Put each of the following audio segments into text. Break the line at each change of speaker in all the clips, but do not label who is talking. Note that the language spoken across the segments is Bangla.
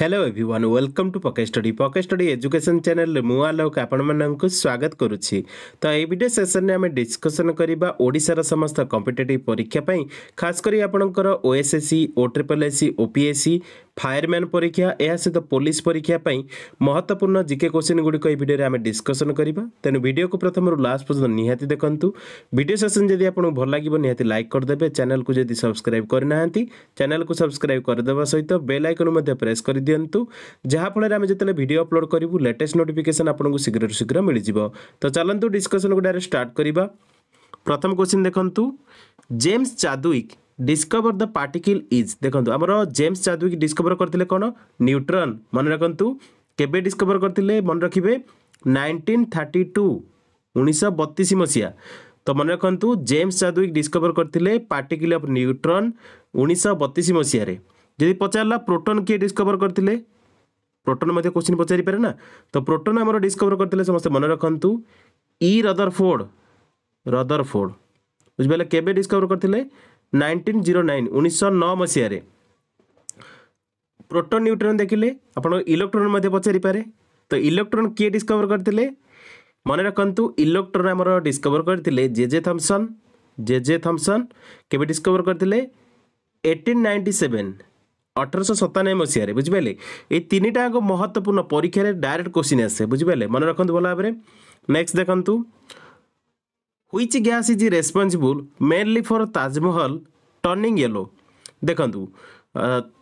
হ্যালো এভ্রিওয়ান ওয়েলকম টু পকে স্টডি পকে স্টডি এজুকেশন চ্যানেল মু আলোক ଆପଣମାନଙ୍କୁ ସ୍ୱାଗତ କରୁଛି ତ ଏହି ଭିଡ଼ିଓ ସେସନରେ ଆମେ ଡିସ୍କସନ୍ କରିବା ଓଡ଼ିଶାର ସମସ୍ତ କମ୍ପିଟେଟିଭ୍ ପରୀକ୍ଷା ପାଇଁ ଖାସ୍ କରି ଆପଣଙ୍କର OSSC O triple SC O P SC fireman ପରୀକ୍ଷା ଏହା ସହିତ ପୋଲିସ ପରୀକ୍ଷା ପାଇଁ ମହତ୍ତ୍ୱପୂର୍ଣ୍ଣ ଜିକେ କୋଶ୍ଚିନ୍ ଗୁଡ଼ିକ ଏହି ଭିଡ଼ିଓରେ ଆମେ ଡିସ୍କସନ୍ କରିବା ତେଣୁ ଭିଡ଼ିଓକୁ ପ୍ରଥମରୁ ଲାଷ୍ଟ ପର୍ଯ୍ୟନ୍ତ ନିହାତି ଦେଖନ୍ତୁ ଭିଡ଼ିଓ ସେସନ୍ ଯଦି ଆପଣଙ୍କୁ ଭଲ ଲାଗିବ ନିହାତି ଲାଇକ୍ କରିଦେବେ ଚ୍ୟାନେଲକୁ ଯଦି ସବସ୍କ୍ରାଇବ୍ କରିନାହାନ୍ତି ଚ୍ୟାନେଲକୁ ସବସ୍କ୍ରାଇବ୍ କରିଦେବା ସହିତ ବେଲ୍ ଆଇକନ୍ ମଧ୍ୟ ପ୍ରେସ୍ କରିଦିଅନ୍ତୁ ଯାହାଫଳରେ ଆମେ ଯେତେବେଳେ ଭିଡ଼ିଓ ଅପଲୋଡ଼ କରିବୁ ଲେଟେଷ୍ଟ ନୋଟିଫିକେସନ୍ ଆପଣଙ୍କୁ ଶୀଘ୍ରରୁ ଶୀଘ୍ର ମିଳିଯିବ ତ ଚାଲନ୍ତୁ ଡିସ୍କସନ୍ ଗୁଡ଼ାରେ ଷ୍ଟାର୍ଟ କରିବା ପ୍ରଥମ କୋଶ୍ଚିନ୍ ଦେଖନ୍ତୁ James Chadwick discover the particle is देख्नु हमरो जेम्स चादुविक डिस्कभर गरिट्रन मन रक डिस्कभर गरि 1932 थर्टी टु उनी सय बत्तिस मसिह त मन रकेम्स चादविक डिसकभर गरि पर्टिकल् अफ न्युट्रन् उनी सय बत्तिस मसहार जति पचार प्रोटन केसकभर गरि प्रोटन मध्यसन पचारिपेन त प्रोटोन आम डिस्कभर गरिसे मन इ ई रदरफोर्ड रदरफोर्ड फोर्ड बुझि पार केसकभर गरि নাইনটিন ଜିରୋ ନାଇନ୍ ଉଣେଇଶହ ନଅ ମସିହାରେ ପ୍ରୋଟୋନ ନ୍ୟୁଟ୍ରନ୍ ଦେଖିଲେ ଆପଣ ଇଲେକ୍ଟ୍ରନ୍ ମଧ୍ୟ ପଚାରିପାରେ ତ ଇଲେକ୍ଟ୍ରନ୍ କିଏ ଡିସ୍କଭର କରିଥିଲେ ମନେ ରଖନ୍ତୁ ଇଲେକ୍ଟ୍ରନ୍ ଆମର ଡିସ୍କଭର କରିଥିଲେ ଜେଜେ ଥମ୍ସନ୍ ଜେଜେ ଥମ୍ସନ୍ କେବେ ଡିସ୍କଭର କରିଥିଲେ ଏଇଟିନ୍ ନାଇଣ୍ଟି ସେଭେନ୍ ଅଠରଶହ ସତାନବେ ମସିହାରେ ବୁଝିପାରିଲେ ଏଇ ତିନିଟା ତିନିଟାଙ୍କ ମହତ୍ତ୍ୱପୂର୍ଣ୍ଣ ପରୀକ୍ଷାରେ ଡାଇରେକ୍ଟ କୋଶ୍ଚିନ୍ ଆସେ ବୁଝିପାରିଲେ ମନେ ରଖନ୍ତୁ ଭଲ ଭାବରେ ନେକ୍ସଟ ଦେଖନ୍ତୁ which gas is responsible mainly for Taj Mahal turning yellow ଦେଖନ୍ତୁ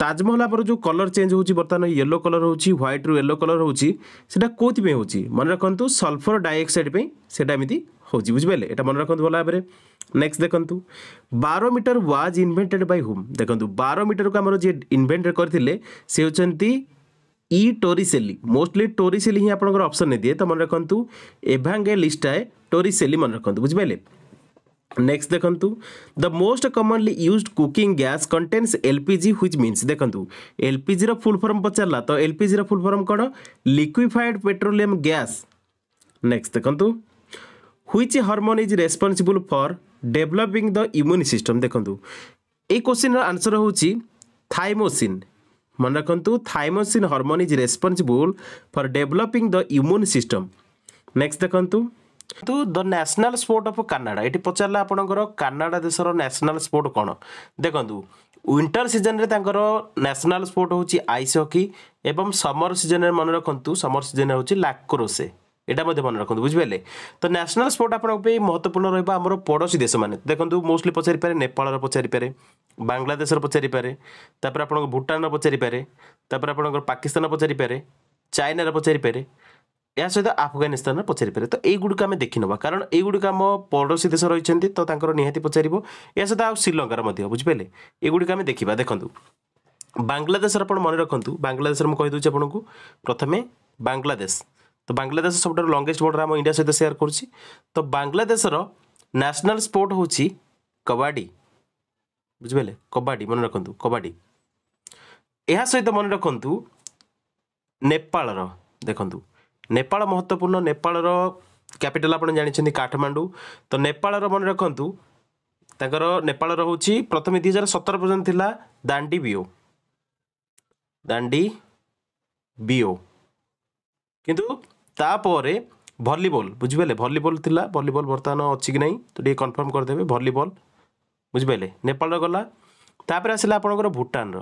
ତାଜମହଲ ଆମର ଯେଉଁ କଲର୍ ଚେଞ୍ଜ ହେଉଛି ବର୍ତ୍ତମାନ ୟେଲୋ କଲର୍ ହେଉଛି ହ୍ୱାଇଟ୍ରୁ ୟେଲୋ କଲର୍ ହେଉଛି ସେଇଟା କେଉଁଥିପାଇଁ ହେଉଛି ମନେ ରଖନ୍ତୁ ସଲ୍ଫର ଡାଇଅକ୍ସାଇଡ଼୍ ପାଇଁ ସେଇଟା ଏମିତି ହେଉଛି ବୁଝିପାରିଲେ ଏଇଟା ମନେ ରଖନ୍ତୁ ଭଲ ଭାବରେ ନେକ୍ସଟ ଦେଖନ୍ତୁ barometer was invented by whom ଦେଖନ୍ତୁ ବାରୋମିଟରକୁ ଆମର ଯିଏ ଇନ୍ଭେଣ୍ଟେଡ୍ କରିଥିଲେ ସେ ହେଉଛନ୍ତି ଇ ଟୋରିସେଲି ମୋଷ୍ଟଲି ଟୋରିସେଲି ହିଁ ଆପଣଙ୍କର ଅପସନ୍ ଦିଏ ତ ମନେ ରଖନ୍ତୁ ଏଭାଙ୍ଗେଲିଷ୍ଟାଏ ଟୋରିସେଲି ମନେ ରଖନ୍ତୁ ବୁଝିପାରିଲେ ନେକ୍ସଟ ଦେଖନ୍ତୁ the most commonly use cooking gas contains LPG which means ଦେଖନ୍ତୁ ଏଲ୍ପିଜିର ଫୁଲ୍ ଫର୍ମ ପଚାରିଲା ତ ଏଲ୍ପିଜିର ଫୁଲ୍ ଫର୍ମ କ'ଣ ଲିକ୍ୱିଫାଏଡ୍ ପେଟ୍ରୋଲିୟମ୍ ଗ୍ୟାସ୍ ନେକ୍ସଟ ଦେଖନ୍ତୁ which hormone is responsible for developing the immune system ଦେଖନ୍ତୁ ଏଇ କୋଶ୍ଚିନ୍ର ଆନ୍ସର୍ ହେଉଛି ଥାଇମୋସିନ୍ মনে রাখন্তু thymosin hormone is responsible for developing the immune system next দেখন্তু କିନ୍ତୁ the national sport of Canada ଏଠି ପଚାରିଲା ଆପଣଙ୍କର କାନାଡ଼ା ଦେଶର ନ୍ୟାସନାଲ୍ ସ୍ପୋର୍ଟ କ'ଣ ଦେଖନ୍ତୁ ୱିଣ୍ଟର ସିଜନ୍ରେ ତାଙ୍କର ନ୍ୟାସନାଲ୍ ସ୍ପୋର୍ଟ ହେଉଛି ଆଇସ୍ ହକି ଏବଂ ସମର ସିଜନ୍ରେ ମନେ ରଖନ୍ତୁ ସମର ସିଜନ୍ ହେଉଛି ଲାକ୍ରୋସେ এটা ମଧ୍ୟ ମନେ ରଖନ୍ତୁ ବୁଝିପାରିଲେ ତ ନ୍ୟାସନାଲ୍ ସ୍ପୋର୍ଟ ଆପଣଙ୍କ ପାଇଁ ମହତ୍ତ୍ୱପୂର୍ଣ୍ଣ ରହିବ ଆମର ପଡ଼ୋଶୀ ଦେଶମାନେ ଦେଖନ୍ତୁ ମୋଷ୍ଟଲି ପଚାରିପାରେ ନେପାଳର ପଚାରିପାରେ ବାଂଲାଦେଶର ପଚାରିପାରେ ତାପରେ ଆପଣଙ୍କ ଭୁଟାନର ପଚାରିପାରେ ତାପରେ ଆପଣଙ୍କର ପାକିସ୍ତାନ ପଚାରିପାରେ ଚାଇନାର ପଚାରିପାରେ ଏହା ସହିତ ଆଫଗାନିସ୍ତାନର ପଚାରିପାରେ ତ ଏଇଗୁଡ଼ିକ ଆମେ ଦେଖିନେବା କାରଣ ଏଇଗୁଡ଼ିକ ଆମ ପଡ଼ୋଶୀ ଦେଶ ରହିଛନ୍ତି ତ ତାଙ୍କର ନିହାତି ପଚାରିବ ଏହା ସହିତ ଆଉ ଶ୍ରୀଲଙ୍କାର ମଧ୍ୟ ବୁଝିପାରିଲେ ଏଗୁଡ଼ିକ ଆମେ ଦେଖିବା ଦେଖନ୍ତୁ ବାଂଲାଦେଶର ଆପଣ ମନେ ରଖନ୍ତୁ ବାଂଲାଦେଶର ମୁଁ କହିଦେଉଛି ଆପଣଙ୍କୁ ପ୍ରଥମେ ବାଂଲାଦେଶ ତ ବାଂଲାଦେଶ ସବୁଠାରୁ ଲଙ୍ଗେଷ୍ଟ ବର୍ଡ଼ର ଆମ ଇଣ୍ଡିଆ ସହିତ ସେୟାର କରୁଛି ତ ବାଂଲାଦେଶର ନ୍ୟାସନାଲ୍ ସ୍ପୋର୍ଟ ହେଉଛି କବାଡ଼ି ବୁଝିପାରିଲେ କବାଡ଼ି ମନେ ରଖନ୍ତୁ କବାଡ଼ି ଏହା ସହିତ ମନେ ରଖନ୍ତୁ ନେପାଳର ଦେଖନ୍ତୁ ନେପାଳ ମହତ୍ତ୍ୱପୂର୍ଣ୍ଣ ନେପାଳର କ୍ୟାପିଟାଲ ଆପଣ ଜାଣିଛନ୍ତି କାଠମାଣ୍ଡୁ ତ ନେପାଳର ମନେ ରଖନ୍ତୁ ତାଙ୍କର ନେପାଳର ହେଉଛି ପ୍ରଥମେ ଦୁଇ ହଜାର ସତର ପର୍ଯ୍ୟନ୍ତ ଥିଲା ଦାଣ୍ଡି ବିଓ ଦାଣ୍ଡି ବିଓ କିନ୍ତୁ ତାପରେ ଭଲିବଲ୍ ବୁଝିପାରିଲେ ଭଲିବଲ୍ ଥିଲା ଭଲିବଲ୍ ବର୍ତ୍ତମାନ ଅଛି କି ନାହିଁ ତ ଟିକେ କନଫର୍ମ କରିଦେବେ ଭଲିବଲ୍ ବୁଝିପାରିଲେ ନେପାଳର ଗଲା ତାପରେ ଆସିଲା ଆପଣଙ୍କର ଭୁଟାନର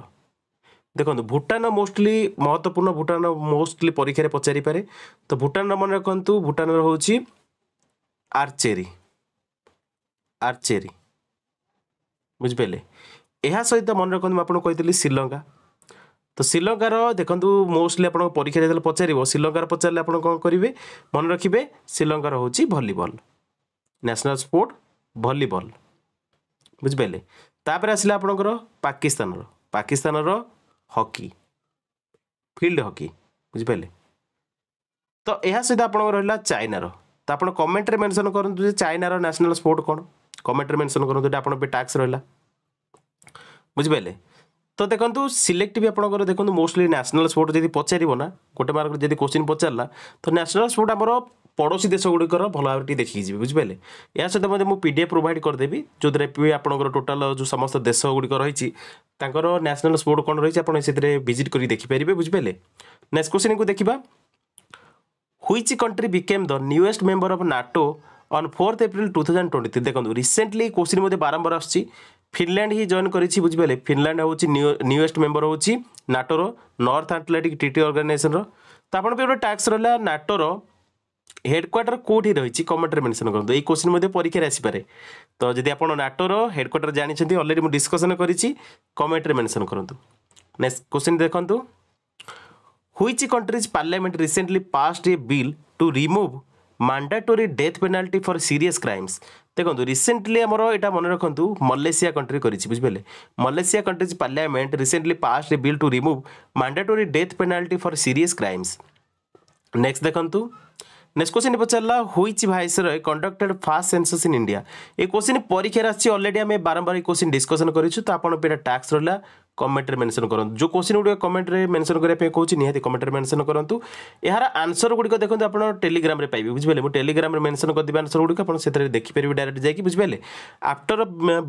ଦେଖନ୍ତୁ ଭୁଟାନ ମୋଷ୍ଟଲି ମହତ୍ତ୍ୱପୂର୍ଣ୍ଣ ଭୁଟାନ ମୋଷ୍ଟଲି ପରୀକ୍ଷାରେ ପଚାରିପାରେ ତ ଭୁଟାନର ମନେ ରଖନ୍ତୁ ଭୁଟାନର ହେଉଛି ଆର୍ଚେରୀ ଆର୍ଚେରୀ ବୁଝିପାରିଲେ ଏହା ସହିତ ମନେ ରଖନ୍ତୁ ମୁଁ ଆପଣଙ୍କୁ କହିଥିଲି ଶ୍ରୀଲଙ୍କା ତ ଶ୍ରୀଲଙ୍କାର ଦେଖନ୍ତୁ ମୋଷ୍ଟଲି ଆପଣଙ୍କ ପରୀକ୍ଷାରେ ଯେତେବେଳେ ପଚାରିବ ଶ୍ରୀଲଙ୍କାର ପଚାରିଲେ ଆପଣ କ'ଣ କରିବେ ମନେ ରଖିବେ ଶ୍ରୀଲଙ୍କାର ହେଉଛି ଭଲିବଲ୍ ନ୍ୟାସନାଲ୍ ସ୍ପୋର୍ଟ ଭଲିବଲ୍ ବୁଝିପାରିଲେ ତାପରେ ଆସିଲା ଆପଣଙ୍କର ପାକିସ୍ତାନର ପାକିସ୍ତାନର ହକି ଫିଲ୍ଡ ହକି ବୁଝିପାରିଲେ ତ ଏହା ସହିତ ଆପଣଙ୍କର ରହିଲା ଚାଇନାର ତ ଆପଣ କମେଣ୍ଟରେ ମେନସନ୍ କରନ୍ତୁ ଯେ ଚାଇନାର ନ୍ୟାସନାଲ୍ ସ୍ପୋର୍ଟ କ'ଣ କମେଣ୍ଟରେ ମେନସନ୍ କରନ୍ତୁ ଏଇଟା ଆପଣଙ୍କ ଟାକ୍ସ ରହିଲା ବୁଝିପାରିଲେ ତ ଦେଖନ୍ତୁ সিলেক্ট বি আপনার দেখুন মোস্টলি ন্যাশনাল স্পোর্ট যদি পচারিব না গোটে মার্ক যদি কোশ্চিন পচারা তো ন্যাশনাল স্পোর্ট আমার পড়োশী দেশগুড়িকর ଭଲ ଭାବରେ ଟିକେ ଦେଖିକି যাবে ବୁଝିପାରିଲେ ଏହା ସହିତ ମଧ୍ୟ ମୁଁ ପି ଡି ଏଫ୍ ପ୍ରୋଭାଇଡ଼ କରିଦେବି ଯେଉଁଥିରେ ପି ଆପଣଙ୍କର ଟୋଟାଲ୍ ଯେଉଁ ସମସ୍ତ ଦେଶଗୁଡ଼ିକ ରହିଛି ତାଙ୍କର ନ୍ୟାସନାଲ୍ ସ୍ପୋର୍ଟ କ'ଣ ରହିଛି ଆପଣ ସେଥିରେ ଭିଜିଟ୍ କରି ଦେଖିପାରିବେ ବୁଝିପାରିଲେ ନେକ୍ସଟ କ୍ୱେଶ୍ଚିନ୍କୁ ଦେଖିବା which country became the newest member of NATO on fourth April two thousand twenty three ଦେଖନ୍ତୁ ରିସେଣ୍ଟଲି କୋଶ୍ଚିନ୍ ମଧ୍ୟ ବାରମ୍ବାର ଆସୁଛି ফিনল্যান্ড হি জয়েন করেছি বুঝিপারে ফিনল্যান্ড হচ্ছে নিউয়েস্ট মেম্বর হচ্ছে নাটোর নর্থ আটলাটিক টিটি অর্গানাইজেসনর তো আপনার গোটে ট্যাক্স রহলা নাটোর হেডকোয়ার্টার কোটি রয়েছে কমেন্টরে মেনশন করুন এই কোশ্চিন মধ্যে পরীক্ষার আসিপারে তো যদি আপনার নাটোর হেডকোয়ার্টার জাঁচান অলরেডি মু ডিসকসন করেছি কমেন্টরে মেনশন করুন নেক্সট কোশ্চিন দেখুন which countries parliament recently passed a bill to remove mandatory death penalty for serious crimes ଦେଖନ୍ତୁ ରିସେଣ୍ଟଲି ଆମର ଏଇଟା ମନେ ରଖନ୍ତୁ ମଲେସିଆ କଣ୍ଟ୍ରି କରିଛି ବୁଝିପାରିଲେ Malaysia countries parliament recently passed a bill to remove mandatory death penalty for serious crimes next ଦେଖନ୍ତୁ नेक्स्ट क्वेश्चन पचारा हुई भाई sir conducted first census in India ये क्वेश्चन परीक्षा आसी अलरेडी आम बारंबार ये क्वेश्चन डिस्कसन करूँ तो आप टास्क रहा कमेंट्रे मेनसन करते जो क्वेश्चन गुड़िया कमेंट्रे मेनसन करें कौन निहती कमेंट्रे मेनसन करूँ यार आंसर गुड़िक देखते आप टेलीग्राम पाइबे बुझे मुझे टेलीग्राम में मेनसन करदे आंसर गुड़ आपरे देखिपर डायरेक्ट जाइए बुझे आफ्टर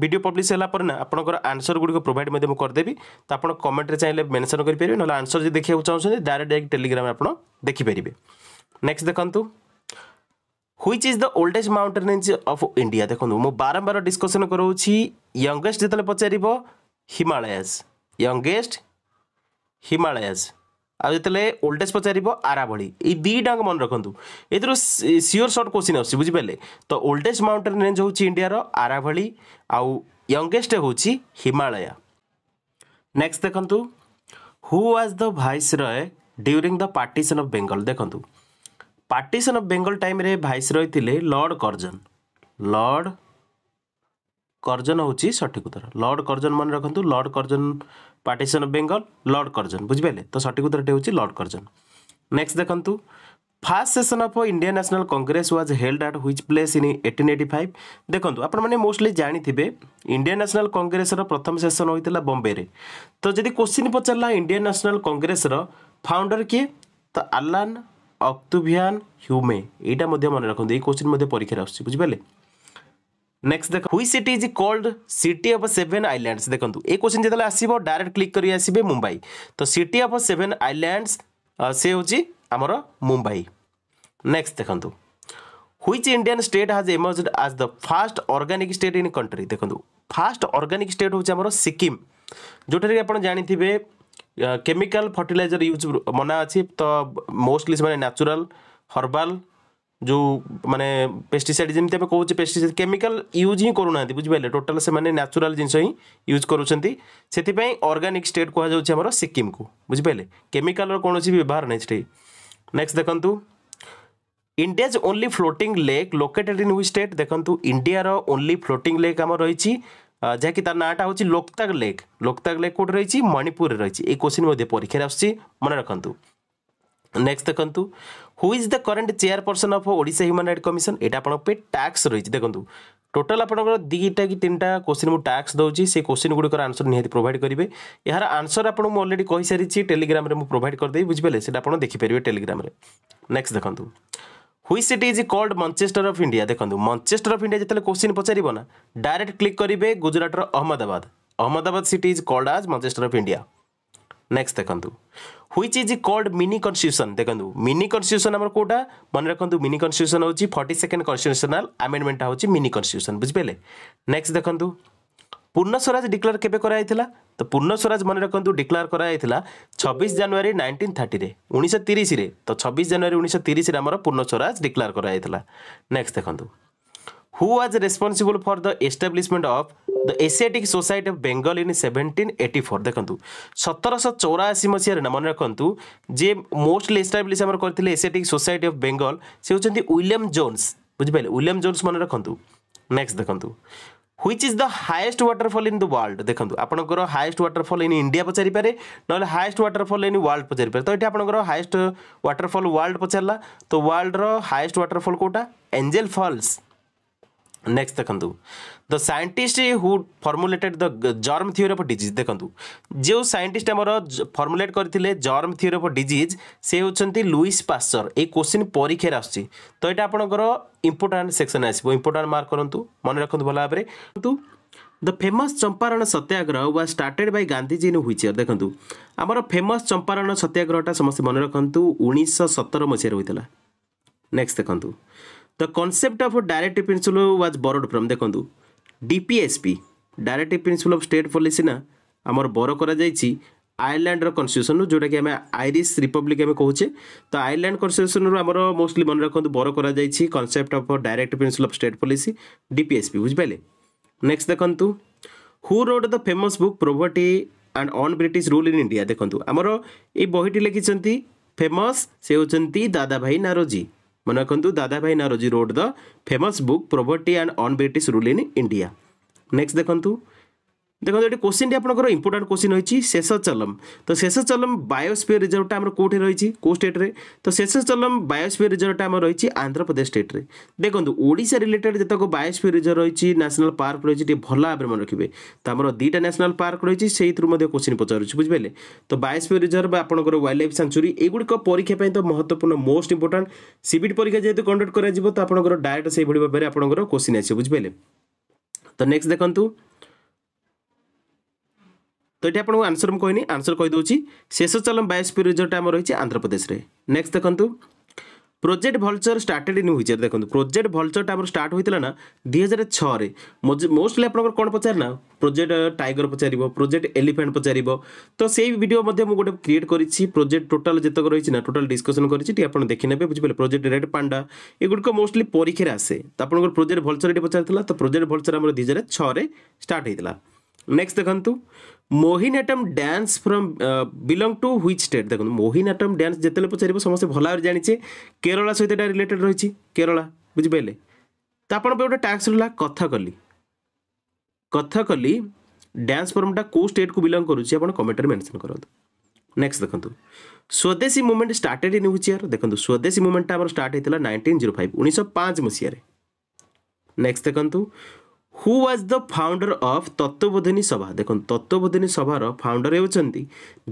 भिड पब्लीश होगा ना आंसर गुड़ प्रोभाइड मैं करदेवी तो आप कमेंट्रे चाहिए मेनसन करेंगे ना आंसर जी देखा चाहते डायरेक्ट टेलीग्राम आप देखिपारे ନେକ୍ସଟ ଦେଖନ୍ତୁ which is the oldest mountains of India দেখুন মু বারম্বার ডিসকসন করছি ইয়ঙ্গেস্ট যেতে পচারিব হিমালয়াস ইয়ঙ্গেস্ট হিমালয়াস ଆଉ ଯେତେବେଳେ ଓଲ୍ଡେଜ୍ ପଚାରିବ ଆରାବଳି ଏଇ ଦୁଇଟାଙ୍କ ମନେ ରଖନ୍ତୁ ଏଥିରୁ ସିଓର ସର୍ଟ କୋଶ୍ଚିନ୍ ଆସୁଛି ବୁଝିପାରିଲେ ତ ଓଲ୍ଡେଜ୍ ମାଉଣ୍ଟେନ୍ ରେଞ୍ଜ ହେଉଛି ଇଣ୍ଡିଆର ଆରାବଳି ଆଉ ୟଙ୍ଗେଷ୍ଟ ହେଉଛି ହିମାଳୟ ନେକ୍ସଟ ଦେଖନ୍ତୁ who was the viceroy during the partition of Bengal ଦେଖନ୍ତୁ पार्टीसन अफ बेङल टाइम रे भाइस रहिले लर्ड कर्जन लर्ड कर्जन हेर्छ उत्तर लर्ड कर्जन मन रु Lord Curzon partition of Bengal Lord Curzon बुझिपारे त सठिकुतर टे लर्ड कर्जन नेक्स्ट देख्नु first session of Indian National Congress was held at his place in eighteen eighty five देख्नु आपटली जानेथ्यो इंडियन नेशनल कांग्रेस रो प्रथम सेशन सेसन रे तो तिमी क्वेश्चन पचारला इंडियन नेशनल कांग्रेस रो फाउंडर कि तो आला ଅକ୍ଟୁଭିଆନ୍ ହ୍ୟୁମେ ଏଇଟା ମଧ୍ୟ ମନେ ରଖନ୍ତୁ ଏଇ କୋଶ୍ଚିନ୍ ମଧ୍ୟ ପରୀକ୍ଷାରେ ଆସୁଛି ବୁଝିପାରିଲେ ନେକ୍ସଟ ଦେଖ which city is called city of seven islands ଦେଖନ୍ତୁ ଏ କୋଶ୍ଚିନ୍ ଯେତେବେଳେ ଆସିବ ଡାଇରେକ୍ଟ କ୍ଲିକ୍ କରି ଆସିବେ ମୁମ୍ବାଇ ତ ସିଟି ଅଫ୍ ସେଭେନ୍ ଆଇଲ୍ୟାଣ୍ଡସ୍ ସେ ହେଉଛି ଆମର ମୁମ୍ବାଇ ନେକ୍ସଟ ଦେଖନ୍ତୁ which Indian state has emerged as the first organic state in country দেখুন ফাষ্ট অর্গানিক স্টেট হচ্ছে আমার সিকিম যেটার আপনার জাঁথিবে केमिकल फर्टिलाइजर यूज मना अच्छे तो मोस्टली से नाचुराल हर्बाल जो मानने पेस्टाइड जमी कौन पेस्टाइड केमिकल यूज ही करूना बुझे टोटाल से न्याचुराल जिनस ही यूज करपाई अर्गानिक स्टेट कहुम सिक्किम को बुझे केमिकाल कौन भी व्यवहार नहीं नेक्स्ट देखु India's only floating lake located in which state देखो इंडिया ओनली फ्लोटिंग लेक आम रही ଯାହାକି ତା ନାଁଟା ହେଉଛି ଲୋକତାକ ଲେକ୍ ଲୋକତାକ ଲେକ୍ କେଉଁଠି ରହିଛି ମଣିପୁରରେ ରହିଛି ଏଇ କୋଶ୍ଚିନ୍ ମଧ୍ୟ ପରୀକ୍ଷାରେ ଆସୁଛି ମନେ ରଖନ୍ତୁ ନେକ୍ସଟ ଦେଖନ୍ତୁ who is the current chairperson of Odisha human right commission ଏଇଟା ଆପଣଙ୍କ ପାଇଁ ଟ୍ୟାକ୍ସ ରହିଛି ଦେଖନ୍ତୁ ଟୋଟାଲ୍ ଆପଣଙ୍କର ଦୁଇଟା କି ତିନିଟା କୋଶ୍ଚିନ୍ ମୁଁ ଟ୍ୟାକ୍ସ ଦେଉଛି ସେ କୋଶ୍ଚିନ୍ ଗୁଡ଼ିକର ଆନ୍ସର୍ ନିହାତି ପ୍ରୋଭାଇଡ଼ କରିବେ ଏହାର ଆନ୍ସର୍ ଆପଣଙ୍କୁ ମୁଁ ଅଲରେଡ଼ି କହିସାରିଛି ଟେଲିଗ୍ରାମରେ ମୁଁ ପ୍ରୋଭାଇଡ଼ କରିଦେବି ବୁଝିପାରିଲେ ସେଇଟା ଆପଣ ଦେଖିପାରିବେ ଟେଲିଗ୍ରାମରେ ନେକ୍ସଟ ଦେଖନ୍ତୁ which city is called Manchester of India দেখুন মঞ্চেস্টর অফ ইন্ডিয়া যেতে কোশ্চিন পচারিব না ডাইরেক্ট ক্লিক করবে গুজরাটর Ahmedabad Ahmedabad city is called as Manchester of India next দেখুন which is called mini constitution দেখুন মিনি কনস্টিट्यूशन আমার কোটা মনে রাখুন মিনি কনস্টিट्यूशन হচ্ছে ফর্টি সেকেন্ড কনস্টিट्यूशনাল আমেন্ডমেন্টটা হচ্ছে মিনি কনস্টিट्यूशन বুঝিপারে নেক্সট দেখুন পূর্ণ স্বরাজ ডিক্লেয়ার কেবে করা হয়েছিল ତ ପୂର୍ଣ୍ଣ ସ୍ୱରାଜ ମନେ ରଖନ୍ତୁ ଡିକ୍ଲାର କରାଯାଇଥିଲା ଛବିଶ ଜାନୁଆରୀ ନାଇଣ୍ଟିନ୍ ଥାର୍ଟିରେ ଉଣେଇଶହ ତିରିଶରେ ତ ଛବିଶ ଜାନୁଆରୀ ଉଣେଇଶହ ତିରିଶରେ ଆମର ପୂର୍ଣ୍ଣ ସ୍ୱରାଜ ଡିକ୍ଲାର କରାଯାଇଥିଲା ନେକ୍ସଟ ଦେଖନ୍ତୁ who was responsible for the establishment of the Asiatic Society of Bengal in seventeen eighty four ଦେଖନ୍ତୁ ସତରଶହ ଚଉରାଅଶୀ ମସିହାରେ ନା ମନେ ରଖନ୍ତୁ ଯିଏ ମୋଷ୍ଟଲି ଏଷ୍ଟାବ୍ଲିଶ୍ ଆମର କରିଥିଲେ ଏସିଆଟିକ୍ ସୋସାଇଟି ଅଫ୍ ବେଙ୍ଗଲ ସେ ହେଉଛନ୍ତି ୱିଲିୟମ୍ ଜୋନ୍ସ ବୁଝିପାରିଲେ ୱିଲିୟମ୍ ଜୋନ୍ସ ମନେ ରଖନ୍ତୁ ନେକ୍ସଟ ଦେଖନ୍ତୁ which is the highest waterfall in the world দেখুন আপনার হায়েস্ট ওয়াটরফল ইন ইন্ডিয়া পচারিপে নহলে হায়েস্ট ওয়াটরফল ইন ওয়ার্ল্ড পচারিপে তো এটি আপনার হায়েস্ট ওয়াটরফল ওয়ার্ল্ড পচারা তো ওয়ার্ল্ডর হায়েস্ট ওয়াটরফল কোটা এঞ্জেল ফলস ନେକ୍ସଟ ଦେଖନ୍ତୁ the scientist who formulated the germ theory of disease ଦେଖନ୍ତୁ ଯେଉଁ ସାଇଣ୍ଟିଷ୍ଟ ଆମର ଫର୍ମୁଲେଟ୍ କରିଥିଲେ ଜର୍ମ ଥିଓରି ଅଫ୍ ଡିଜିଜ୍ ସେ ହେଉଛନ୍ତି ଲୁଇସ୍ ପାସ୍ଚର୍ ଏଇ କୋଶ୍ଚିନ୍ ପରୀକ୍ଷାରେ ଆସୁଛି ତ ଏଇଟା ଆପଣଙ୍କର ଇମ୍ପୋର୍ଟାଣ୍ଟ ସେକ୍ସନ୍ ଆସିବ ଇମ୍ପୋର୍ଟାଣ୍ଟ ମାର୍କ କରନ୍ତୁ ମନେ ରଖନ୍ତୁ ଭଲ ଭାବରେ କିନ୍ତୁ ଦ famous Champaran Satyagraha was started by Gandhiji in which year ଦେଖନ୍ତୁ ଆମର ଫେମସ୍ ଚମ୍ପାରଣ ସତ୍ୟାଗ୍ରହଟା ସମସ୍ତେ ମନେ ରଖନ୍ତୁ ଉଣେଇଶହ ସତର ମସିହାରେ ହୋଇଥିଲା ନେକ୍ସଟ ଦେଖନ୍ତୁ The concept of a directive principle was borrowed from দেখন্তু DPSP directive principle of state policy না আমার বড় করা যাইছি আয়ারল্যান্ডর কনস্টিट्यूशनରୁ ଯେଉଁଟାକି ଆମେ ଆଇରିଶ ରିପବ୍ଲିକ୍ ଆମେ କହୁଛେ ତ ଆୟାରଲ୍ୟାଣ୍ଡ କନଷ୍ଟିଟ୍ୟୁସନରୁ ଆମର ମୋଷ୍ଟଲି ମନେ ରଖନ୍ତୁ ବର କରାଯାଇଛି concept of direct principle of state policy DPSP ବୁଝିପାରିଲେ ନେକ୍ସଟ ଦେଖନ୍ତୁ who wrote the famous book poverty and un British rule in India ଦେଖନ୍ତୁ ଆମର ଏଇ ବହିଟି ଲେଖିଛନ୍ତି ଫେମସ୍ ସେ ହେଉଛନ୍ତି ଦାଦାଭାଇ ନାରୋଜି મનાકંતુ Dadabhai Naoroji wrote the famous book poverty and un British rule in India next દેખંતુ ଦେଖନ୍ତୁ ଏଠି କୋଶ୍ଚିନ୍ଟି ଆପଣଙ୍କର ଇମ୍ପୋର୍ଟାଣ୍ଟ କୋଶ୍ଚିନ୍ ହୋଇଛି ଶେଷଚଲମ୍ ତ ଶେଷଚଲମ୍ ବାୟୋସ୍ପିୟର ରିଜର୍ଭଟା ଆମର କେଉଁଠି ରହିଛି କେଉଁ ଷ୍ଟେଟ୍ରେ ତ ଶେଷଚଲମ୍ ବାୟୋସ୍ପିୟର ରିଜର୍ଭଟା ଆମର ରହିଛି ଆନ୍ଧ୍ରପ୍ରଦେଶ ଷ୍ଟେଟ୍ରେ ଦେଖନ୍ତୁ ଓଡ଼ିଶା ରିଲେଟେଡ୍ ଯେତେକ ବାୟୋସ୍ପିୟର ରିଜର୍ଭ ରହିଛି ନ୍ୟାସନାଲ୍ ପାର୍କ ରହିଛି ଟିକେ ଭଲ ଭାବରେ ମନେ ରଖିବେ ତ ଆମର ଦୁଇଟା ନ୍ୟାସନାଲ୍ ପାର୍କ ରହିଛି ସେଇଥିରୁ ମଧ୍ୟ କୋଶ୍ଚିନ୍ ପଚାରୁଛି ବୁଝିପାରିଲେ ତ ବାୟୋସ୍ପିୟର ରିଜର୍ଭ ଆପଣଙ୍କର ୱାଇଲ୍ଡ ଲାଇଫ୍ ସାଙ୍କ୍ଚୁରୀ ଏଗୁଡ଼ିକ ପରୀକ୍ଷା ପାଇଁ ତ ମହତ୍ୱପୂର୍ଣ୍ଣ ମୋଷ୍ଟ ଇମ୍ପୋର୍ଟାଣ୍ଟ ସିବିଟ୍ ପରୀକ୍ଷା ଯେହେତୁ କଣ୍ଡକ୍ଟ କରାଯିବ ତ ଆପଣଙ୍କର ଡାଇରେକ୍ଟ ସେଇଭଳି ଭାବରେ ଆପଣଙ୍କର କୋଶ୍ଚିନ୍ ଆସିବ ବୁଝିପାରିଲେ ତ ନେକ୍ସଟ ଦେଖନ୍ତୁ তো এটি আপনার আনসর মু কহিনি আনসর কইদি শেষ চলম বায়োস্পির রিজর্ট আমার রয়েছে আন্ধ্রপ্রদেশে নেক্সট দেখুন project vulture started in which year দেখুন প্রোজেক্ট ভলচরটা আমার স্টার্ট হয়েছিল না দুই হাজার ছরে মোস্টলি আপনার কোণ পচার না প্রোজেক্ট টাইগর পচারিব প্রোজেক্ট এলিফ্যান্ট পচারিব তো সেই ভিডিও মধ্যে মু গোটে ক্রিয়েট করেছি প্রোজেক্ট টোটাল যেতক রয়েছে না টোটাল ডিসকসন করেছি টি আপনার দেখি নেবে বুঝিপারে প্রোজেক্ট রেড পান্ডা এগুড়িক মোস্টলি পরীক্ষার আসে তো আপনার প্রোজেক্ট ভলচর এটি পচার তো প্রোজেক্ট ভলচর আমার দুই হাজার ছরে স্টার্ট হয়েছিল নেক্সট দেখুন Mohiniyattam dance from belong to which state দেখুন মোহিনাটম ড্যান্স যেতলে পচারিব সমস্ত ভাল ভাবে জাঁচে কেরলা সহ এটা রিলেটেড রয়েছে কেরলা বুঝিপারে তো আপনার গোটে টাস্ক রহলা কথকলি কথকলি ଡ୍ୟାନ୍ସ ଫର୍ମଟା କେଉଁ ଷ୍ଟେଟ୍କୁ ବିଲଙ୍ଗ କରୁଛି ଆପଣ କମେଣ୍ଟରେ ମେନସନ୍ କରନ୍ତୁ ନେକ୍ସଟ ଦେଖନ୍ତୁ Swadeshi movement started in which year ଦେଖନ୍ତୁ ସ୍ୱଦେଶୀ ମୁଭମେଣ୍ଟଟା ଆମର ଷ୍ଟାର୍ଟ ହେଇଥିଲା ନାଇଣ୍ଟିନ୍ ଜିରୋ ଫାଇଭ୍ ଉଣେଇଶହ ପାଞ୍ଚ ମସିହାରେ ନେକ୍ସଟ ଦେଖନ୍ତୁ who was the founder of Tattvabodhini Sabha ଦେଖନ୍ତୁ ତତ୍ତ୍ୱବୋଧିନୀ ସଭାର ଫାଉଣ୍ଡର ହେଉଛନ୍ତି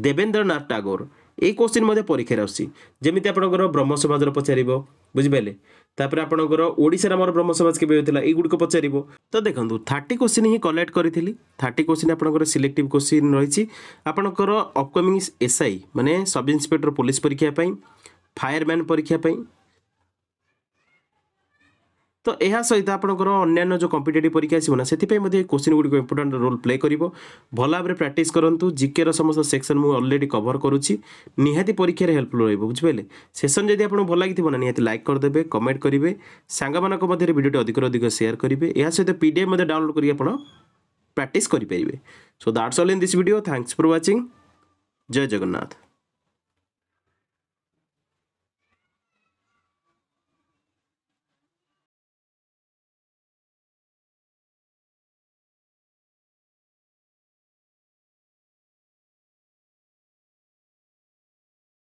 ଦେବେନ୍ଦ୍ରନାଥ ଟାଗୋର ଏଇ କ୍ୱେଶ୍ଚିନ୍ ମଧ୍ୟ ପରୀକ୍ଷାରେ ଆସୁଛି ଯେମିତି ଆପଣଙ୍କର ବ୍ରହ୍ମସମାଜର ପଚାରିବ ବୁଝିପାରିଲେ ତାପରେ ଆପଣଙ୍କର ଓଡ଼ିଶାରେ ଆମର ବ୍ରହ୍ମସମାଜ କେବେ ହୋଇଥିଲା ଏଇଗୁଡ଼ିକ ପଚାରିବ ତ ଦେଖନ୍ତୁ ଥାର୍ଟି କ୍ୱେଶ୍ଚିନ୍ ହିଁ କଲେକ୍ଟ କରିଥିଲି ଥାର୍ଟି କ୍ୱେଶ୍ଚିନ୍ ଆପଣଙ୍କର ସିଲେକ୍ଟିଭ୍ କ୍ୱେଶ୍ଚିନ୍ ରହିଛି ଆପଣଙ୍କର ଅପକମିଂ ଏସ୍ଆଇ ମାନେ ସବ୍ ଇନ୍ସପେକ୍ଟର ପୋଲିସ ପରୀକ୍ଷା ପାଇଁ ଫାୟାରମ୍ୟାନ୍ ପରୀକ୍ଷା ପାଇଁ ତ ଏହା ସହିତ ଆପଣଙ୍କର ଅନ୍ୟାନ୍ୟ ଯେଉଁ କମ୍ପିଟେଟିଭ୍ ପରୀକ୍ଷା ଆସିବ ନା ସେଥିପାଇଁ ମଧ୍ୟ ଏ କୋଶ୍ଚିନ୍ ଗୁଡ଼ିକ ଇମ୍ପୋର୍ଟାଣ୍ଟ ରୋଲ୍ ପ୍ଲେ କରିବ ଭଲ ଭାବରେ ପ୍ରାକ୍ଟିସ୍ କରନ୍ତୁ ଜିକେର ସମସ୍ତ ସେକ୍ସନ୍ ମୁଁ ଅଲରେଡ଼ି କଭର୍ କରୁଛି ନିହାତି ପରୀକ୍ଷାରେ ହେଲ୍ପଫୁଲ୍ ରହିବ ବୁଝିପାରିଲେ ସେସନ୍ ଯଦି ଆପଣଙ୍କୁ ଭଲ ଲାଗିଥିବ ନା ନିହାତି ଲାଇକ୍ କରିଦେବେ କମେଣ୍ଟ କରିବେ ସାଙ୍ଗମାନଙ୍କ ମଧ୍ୟରେ ଭିଡ଼ିଓଟି ଅଧିକରୁ ଅଧିକ ସେୟାର କରିବେ ଏହା ସହିତ ପି ଡି ଏଫ୍ ମଧ୍ୟ ଡାଉନଲୋଡ଼୍ କରି ଆପଣ ପ୍ରାକ୍ଟିସ୍ କରିପାରିବେ so that's all in this video thanks for watching Jai Jagannath